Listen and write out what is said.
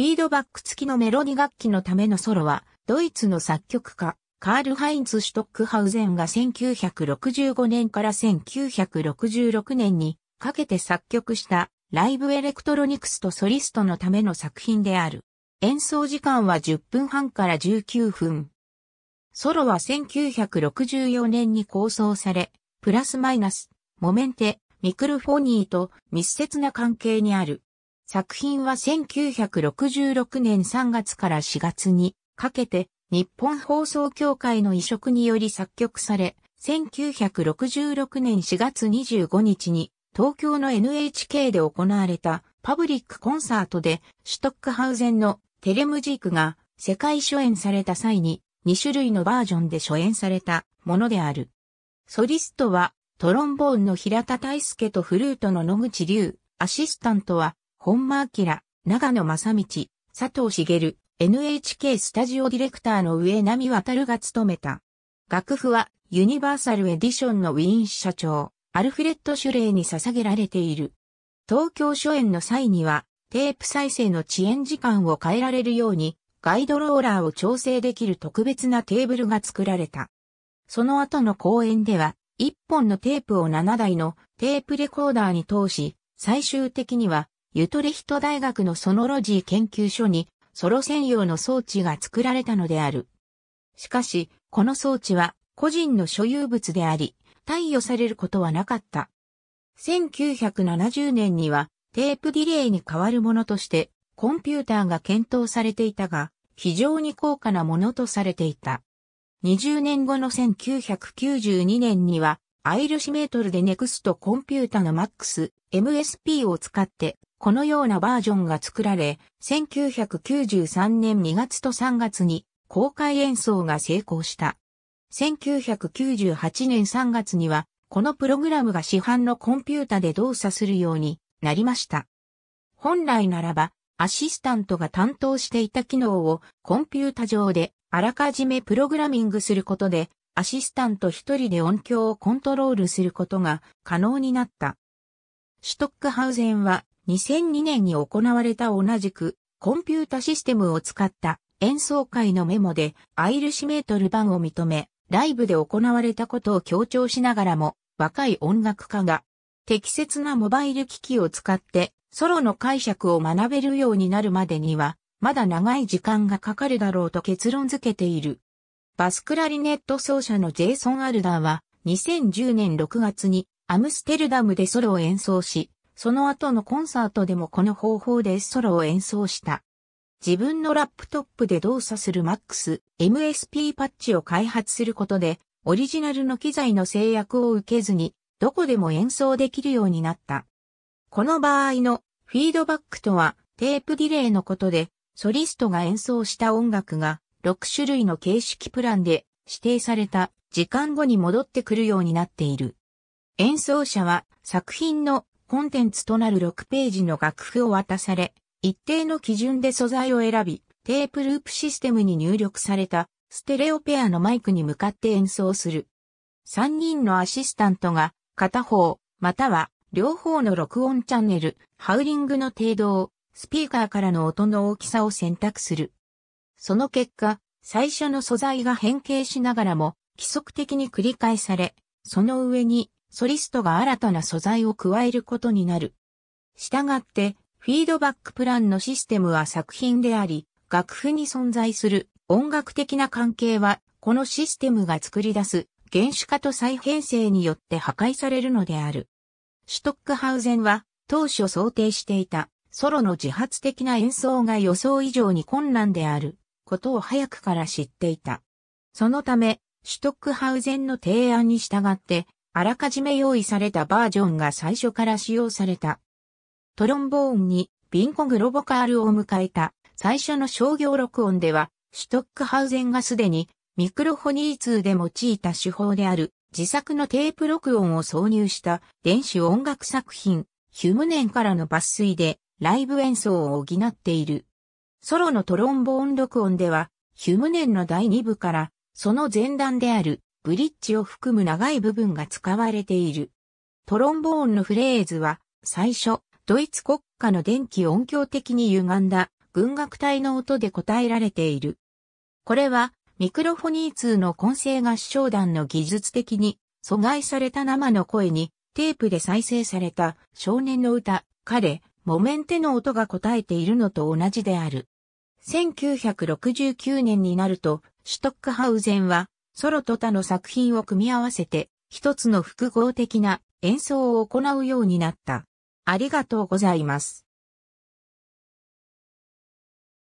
フィードバック付きのメロディ楽器のためのソロは、ドイツの作曲家、カール・ハインツ・シュトックハウゼンが1965年から1966年にかけて作曲したライブエレクトロニクスとソリストのための作品である。演奏時間は10分半から19分。ソロは1964年に構想され、プラスマイナス、モメンテ、ミクロフォニーと密接な関係にある。作品は1966年3月から4月にかけて日本放送協会の移植により作曲され、1966年4月25日に東京の NHK で行われたパブリックコンサートでシュトックハウゼンのテレムジークが世界初演された際に2種類のバージョンで初演されたものである。ソリストはトロンボーンの平田大輔とフルートの野口隆。アシスタントは本間明、長野正道、佐藤茂、NHK スタジオディレクターの上波渡が務めた。楽譜はユニバーサルエディションのウィーン社長、アルフレッド・シュレイに捧げられている。東京初演の際には、テープ再生の遅延時間を変えられるように、ガイドローラーを調整できる特別なテーブルが作られた。その後の公演では、1本のテープを7台のテープレコーダーに通し、最終的にはユトレヒト大学のソノロジー研究所にソロ専用の装置が作られたのである。しかし、この装置は個人の所有物であり、貸与されることはなかった。1970年にはテープディレイに代わるものとしてコンピューターが検討されていたが、非常に高価なものとされていた。20年後の1992年には、アイルシメートルでネクストコンピュータの MAX、MSP を使ってこのようなバージョンが作られ、1993年2月と3月に公開演奏が成功した。1998年3月には、このプログラムが市販のコンピュータで動作するようになりました。本来ならば、アシスタントが担当していた機能をコンピュータ上であらかじめプログラミングすることで、アシスタント一人で音響をコントロールすることが可能になった。シュトックハウゼンは2002年に行われた同じくコンピュータシステムを使った演奏会のメモでアイルシメートル版を認め、ライブで行われたことを強調しながらも若い音楽家が適切なモバイル機器を使ってソロの解釈を学べるようになるまでには、まだ長い時間がかかるだろうと結論付けている。バスクラリネット奏者のジェイソン・アルダーは2010年6月にアムステルダムでソロを演奏し、その後のコンサートでもこの方法でソロを演奏した。自分のラップトップで動作する MAX MSP パッチを開発することで、オリジナルの機材の制約を受けずに、どこでも演奏できるようになった。この場合のフィードバックとはテープディレイのことで、ソリストが演奏した音楽が6種類の形式プランで指定された時間後に戻ってくるようになっている。演奏者は作品のコンテンツとなる6ページの楽譜を渡され、一定の基準で素材を選び、テープループシステムに入力されたステレオペアのマイクに向かって演奏する。3人のアシスタントが片方、または両方の録音チャンネル、ハウリングの程度を、スピーカーからの音の大きさを選択する。その結果、最初の素材が変形しながらも規則的に繰り返され、その上にソリストが新たな素材を加えることになる。したがって、フィードバックプランのシステムは作品であり、楽譜に存在する音楽的な関係は、このシステムが作り出す原子化と再編成によって破壊されるのである。シュトックハウゼンは当初想定していたソロの自発的な演奏が予想以上に困難であることを早くから知っていた。そのため、シュトックハウゼンの提案に従ってあらかじめ用意されたバージョンが最初から使用された。トロンボーンにビンコグロボカールを迎えた最初の商業録音では、シュトックハウゼンがすでにミクロフォニー2で用いた手法である自作のテープ録音を挿入した電子音楽作品ヒュムネンからの抜粋でライブ演奏を補っている。ソロのトロンボーン録音ではヒュムネンの第2部からその前段であるブリッジを含む長い部分が使われている。トロンボーンのフレーズは、最初、ドイツ国家の電気音響的に歪んだ軍楽隊の音で答えられている。これは、ミクロフォニー2の混声合唱団の技術的に阻害された生の声にテープで再生された少年の歌、彼、モメンテの音が答えているのと同じである。1969年になると、シュトックハウゼンはソロと他の作品を組み合わせて、一つの複合的な演奏を行うようになった。ありがとうございます。